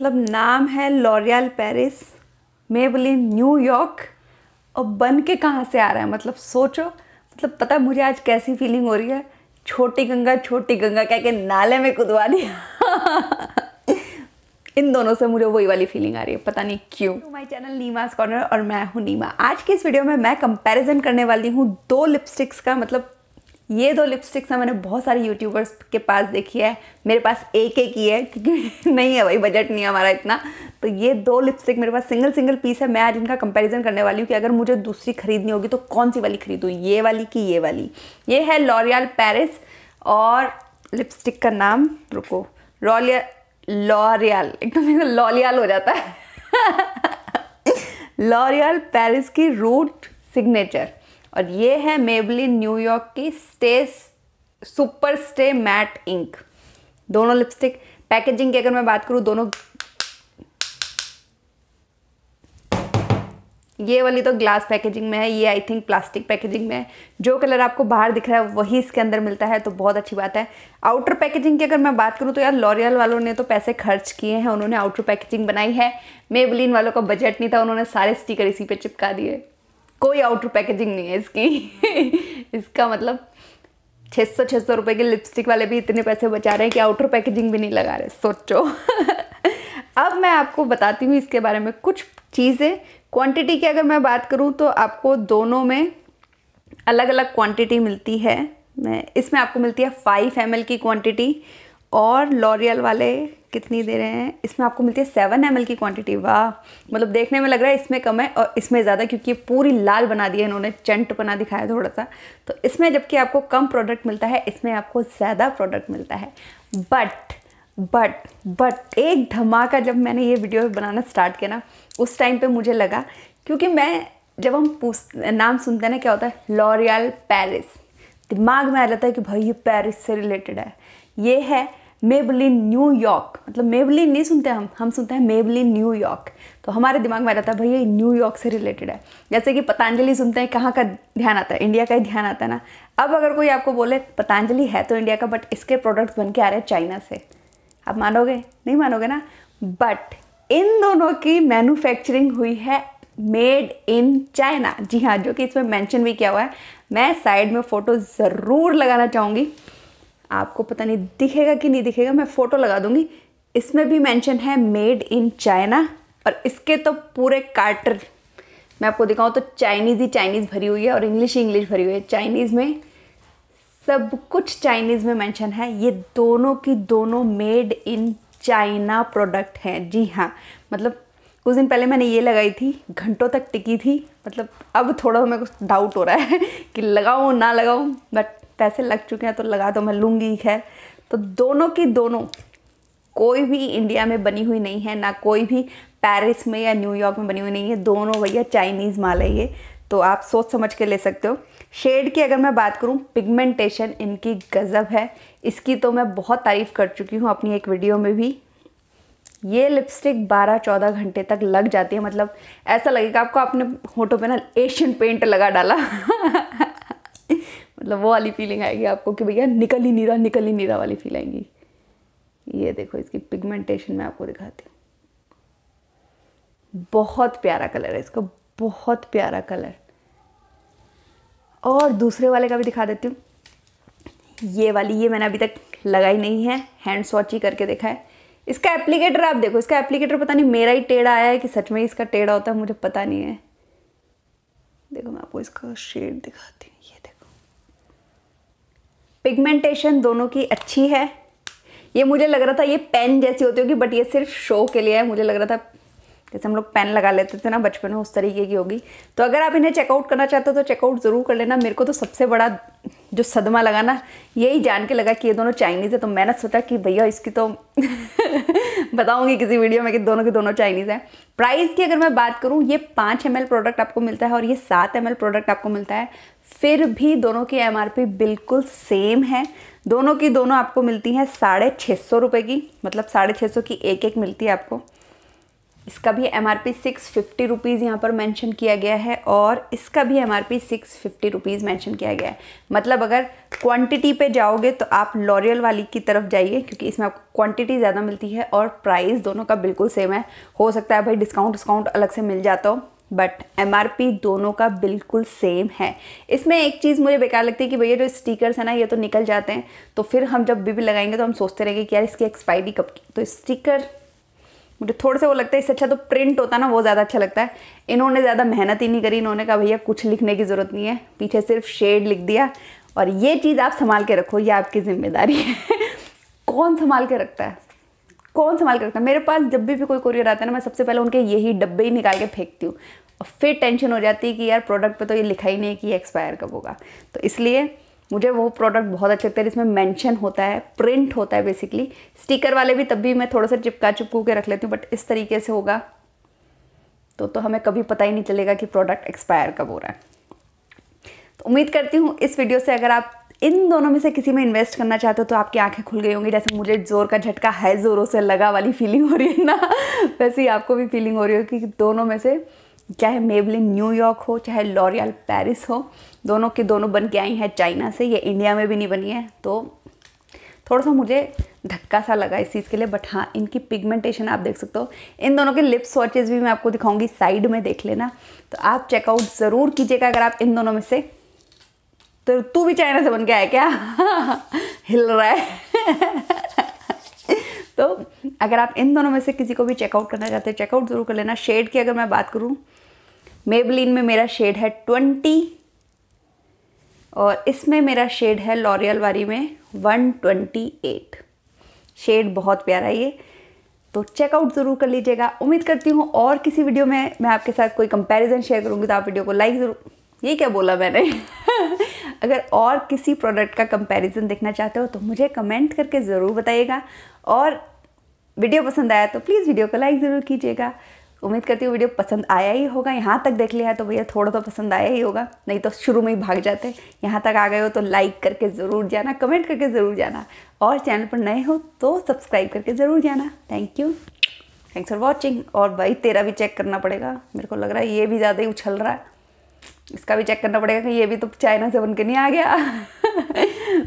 मतलब नाम है लॉरियल पेरिस मेबलिन न्यूयॉर्क और बन के कहाँ से आ रहा है मतलब सोचो मतलब पता है मुझे आज कैसी फीलिंग हो रही है छोटी गंगा छोटी गंगा कह के नाले में कुदवा दिया इन दोनों से मुझे वही वाली फीलिंग आ रही है पता नहीं क्यों तो माय चैनल नीमा कॉर्नर और मैं हूँ नीमा आज की इस वीडियो में मैं कंपैरिजन करने वाली हूँ दो लिपस्टिक्स का मतलब ये दो लिपस्टिक्स मैंने बहुत सारे यूट्यूबर्स के पास देखी है मेरे पास एक एक ही है क्योंकि नहीं है भाई बजट नहीं है हमारा इतना तो ये दो लिपस्टिक मेरे पास सिंगल सिंगल पीस है मैं आज इनका कंपैरिजन करने वाली हूँ कि अगर मुझे दूसरी खरीदनी होगी तो कौन सी वाली खरीदूँ ये वाली कि ये वाली ये है लॉरियल पेरिस और लिपस्टिक का नाम रुको लॉरिया लॉरियल एकदम लॉलियाल हो जाता है लॉरियल पैरिस की रूट सिग्नेचर और ये है मेबलिन न्यूयॉर्क की stay super stay matte ink दोनों लिपस्टिक पैकेजिंग की अगर मैं बात करूँ दोनों ये वाली तो ग्लास पैकेजिंग में है ये आई थिंक प्लास्टिक पैकेजिंग में है जो कलर आपको बाहर दिख रहा है वही इसके अंदर मिलता है तो बहुत अच्छी बात है आउटर पैकेजिंग की अगर मैं बात करूँ तो यार लॉरियल वालों ने तो पैसे खर्च किए हैं उन्होंने आउटर पैकेजिंग बनाई है मेबलिन वालों का बजट नहीं था उन्होंने सारे स्टीकर इसी पर चिपका दिए कोई आउटर पैकेजिंग नहीं है इसकी इसका मतलब छः सौ छः सौ रुपये के लिपस्टिक वाले भी इतने पैसे बचा रहे हैं कि आउटर पैकेजिंग भी नहीं लगा रहे सोचो अब मैं आपको बताती हूँ इसके बारे में कुछ चीज़ें क्वांटिटी की अगर मैं बात करूँ तो आपको दोनों में अलग अलग क्वांटिटी मिलती है मैं इसमें आपको मिलती है फाइव एम की क्वांटिटी और लॉरियल वाले कितनी दे रहे हैं इसमें आपको मिलती है सेवन एम की क्वांटिटी वाह मतलब देखने में लग रहा है इसमें कम है और इसमें ज़्यादा क्योंकि पूरी लाल बना दी है इन्होंने चंट बना दिखाया थोड़ा सा तो इसमें जबकि आपको कम प्रोडक्ट मिलता है इसमें आपको ज़्यादा प्रोडक्ट मिलता है बट बट बट एक धमाका जब मैंने ये वीडियो बनाना स्टार्ट किया ना उस टाइम पर मुझे लगा क्योंकि मैं जब हम पूछ नाम सुनते हैं ना क्या होता है लॉरियल पैरिस दिमाग में आ जाता है कि भाई ये पैरिस से रिलेटेड है ये है मेबलिन न्यूयॉर्क मतलब मेबलिन नहीं सुनते हम हम सुनते हैं मेबलिन न्यूयॉर्क तो हमारे दिमाग में आ जाता है भैया न्यूयॉर्क से रिलेटेड है जैसे कि पतंजलि सुनते हैं कहाँ का ध्यान आता है इंडिया का ही ध्यान आता है ना अब अगर कोई आपको बोले पतंजलि है तो इंडिया का बट इसके प्रोडक्ट्स बन के आ रहे हैं चाइना से आप मानोगे नहीं मानोगे ना बट इन दोनों की मैन्युफैक्चरिंग हुई है मेड इन चाइना जी हाँ जो कि इसमें मेंशन भी किया हुआ है मैं साइड में फ़ोटो ज़रूर लगाना चाहूँगी आपको पता नहीं दिखेगा कि नहीं दिखेगा मैं फ़ोटो लगा दूंगी इसमें भी मेंशन है मेड इन चाइना और इसके तो पूरे कार्टर मैं आपको दिखाऊँ तो चाइनीज़ ही चाइनीज़ भरी हुई है और इंग्लिश ही इंग्लिश भरी हुई है चाइनीज़ में सब कुछ चाइनीज़ में मेंशन है ये दोनों की दोनों मेड इन चाइना प्रोडक्ट हैं जी हाँ मतलब कुछ दिन पहले मैंने ये लगाई थी घंटों तक टिकी थी मतलब अब थोड़ा मेरे को डाउट हो रहा है कि लगाऊँ ना लगाऊँ बट पैसे लग चुके हैं तो लगा तो मैं लूँगी खैर तो दोनों की दोनों कोई भी इंडिया में बनी हुई नहीं है ना कोई भी पेरिस में या न्यूयॉर्क में बनी हुई नहीं है दोनों भैया चाइनीज़ माल है ये तो आप सोच समझ के ले सकते हो शेड की अगर मैं बात करूँ पिगमेंटेशन इनकी गज़ब है इसकी तो मैं बहुत तारीफ़ कर चुकी हूँ अपनी एक वीडियो में भी ये लिपस्टिक 12-14 घंटे तक लग जाती है मतलब ऐसा लगेगा आपको अपने होठों पे ना एशियन पेंट लगा डाला मतलब वो वाली फीलिंग आएगी आपको कि भैया निकल ही नीरा निकल ही नीरा वाली फील आएगी ये देखो इसकी पिगमेंटेशन मैं आपको दिखाती हूँ बहुत प्यारा कलर है इसका बहुत प्यारा कलर और दूसरे वाले का भी दिखा देती हूँ ये वाली ये मैंने अभी तक लगाई नहीं है हैंड स्वॉच ही करके देखा है इसका एप्लीकेटर आप देखो इसका एप्लीकेटर पता नहीं मेरा ही टेढ़ा आया है कि सच में इसका टेढ़ा होता है मुझे पता नहीं है देखो मैं आपको इसका शेड दिखाती हूँ पिगमेंटेशन दोनों की अच्छी है ये मुझे लग रहा था ये पेन जैसी होती होगी बट ये सिर्फ शो के लिए है मुझे लग रहा था जैसे हम लोग पेन लगा लेते थे ना बचपन में उस तरीके की होगी तो अगर आप इन्हें चेकआउट करना चाहते हो तो चेकआउट ज़रूर कर लेना मेरे को तो सबसे बड़ा जो सदमा लगा ना यही जान के लगा कि ये दोनों चाइनीज़ है तो मैंने सोचा कि भैया इसकी तो बताऊंगी किसी वीडियो में कि दोनों के दोनों चाइनीज़ हैं प्राइस की अगर मैं बात करूँ ये पाँच एम प्रोडक्ट आपको मिलता है और ये सात एम प्रोडक्ट आपको मिलता है फिर भी दोनों की एम बिल्कुल सेम है दोनों की दोनों आपको मिलती हैं साढ़े छः सौ रुपये की मतलब साढ़े छः सौ की एक एक मिलती है आपको इसका भी M R P six fifty rupees यहाँ पर मैंशन किया गया है और इसका भी M R P six fifty rupees mention किया गया है मतलब अगर क्वान्टिटी पर जाओगे तो आप लॉरियल वाली की तरफ जाइए क्योंकि इसमें आपको क्वान्टिटी ज़्यादा मिलती है और प्राइस दोनों का बिल्कुल सेम है हो सकता है भाई डिस्काउंट डिस्काउंट अलग से मिल जाता हो बट एम आर पी दोनों का बिल्कुल सेम है इसमें एक चीज़ मुझे बेकार लगती है कि भैया जो स्टिकर्स हैं ना ये तो निकल जाते हैं तो फिर हम जब भी, भी लगाएंगे तो हम सोचते रहेंगे कि यार इसकी एक्सपायरी कब की तो स्टिकर मुझे थोड़े से वो लगता है इससे अच्छा तो प्रिंट होता ना वो ज़्यादा अच्छा लगता है इन्होंने ज़्यादा मेहनत ही नहीं करी इन्होंने कहा भैया कुछ लिखने की ज़रूरत नहीं है पीछे सिर्फ शेड लिख दिया और ये चीज़ आप संभाल के रखो ये आपकी जिम्मेदारी है कौन संभाल के रखता है कौन संभाल के रखता है मेरे पास जब भी, भी कोई कोरियर आता है ना मैं सबसे पहले उनके यही डब्बे ही निकाल के फेंकती हूँ और फिर टेंशन हो जाती है कि यार प्रोडक्ट पर तो ये लिखा ही नहीं कि एक्सपायर कब होगा तो इसलिए मुझे वो प्रोडक्ट बहुत अच्छे लगते हैं जिसमें मेंशन होता है प्रिंट होता है बेसिकली स्टिकर वाले भी तब भी मैं थोड़ा सा चिपका चिपकू के रख लेती हूँ बट इस तरीके से होगा तो तो हमें कभी पता ही नहीं चलेगा कि प्रोडक्ट एक्सपायर कब हो रहा है तो उम्मीद करती हूँ इस वीडियो से अगर आप इन दोनों में से किसी में इन्वेस्ट करना चाहते हो तो आपकी आंखें खुल गई होंगी जैसे मुझे जोर का झटका है ज़ोरों से लगा वाली फीलिंग हो रही है ना वैसे ही आपको भी फीलिंग हो रही हो कि दोनों में से चाहे मेबलिन न्यूयॉर्क हो चाहे लॉरियल पेरिस हो दोनों के दोनों बन के आई हैं चाइना से ये इंडिया में भी नहीं बनी है तो थोड़ा सा मुझे धक्का सा लगा इस चीज़ के लिए बट हाँ इनकी पिगमेंटेशन आप देख सकते हो इन दोनों के लिप स्वॉचेज भी मैं आपको दिखाऊंगी साइड में देख लेना तो आप चेकआउट ज़रूर कीजिएगा अगर आप इन दोनों में से तो तू भी चाइना से बन के आया क्या हिल रहा है तो अगर आप इन दोनों में से किसी को भी चेकआउट करना चाहते हैं चेकआउट ज़रूर कर लेना शेड की अगर मैं बात करूँ मेबलिन में मेरा शेड है ट्वेंटी और इसमें मेरा शेड है लॉरियल वारी में वन ट्वेंटी एट शेड बहुत प्यारा है ये तो चेकआउट ज़रूर कर लीजिएगा उम्मीद करती हूँ और किसी वीडियो में मैं आपके साथ कोई कंपैरिजन शेयर करूँगी तो आप वीडियो को लाइक ज़रूर ये क्या बोला मैंने अगर और किसी प्रोडक्ट का कंपैरिजन देखना चाहते हो तो मुझे कमेंट करके ज़रूर बताइएगा और वीडियो पसंद आया तो प्लीज़ वीडियो को लाइक ज़रूर कीजिएगा उम्मीद करती हूँ वीडियो पसंद आया ही होगा यहाँ तक देख लिया है तो भैया थोड़ा तो पसंद आया ही होगा नहीं तो शुरू में ही भाग जाते यहाँ तक आ गए हो तो लाइक करके ज़रूर जाना कमेंट करके ज़रूर जाना और चैनल पर नए हो तो सब्सक्राइब करके ज़रूर जाना thank you thanks for watching और भाई तेरा भी चेक करना पड़ेगा मेरे को लग रहा है ये भी ज़्यादा ही उछल रहा है इसका भी चेक करना पड़ेगा कि ये भी तो चाइना से बन के नहीं आ गया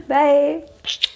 बाय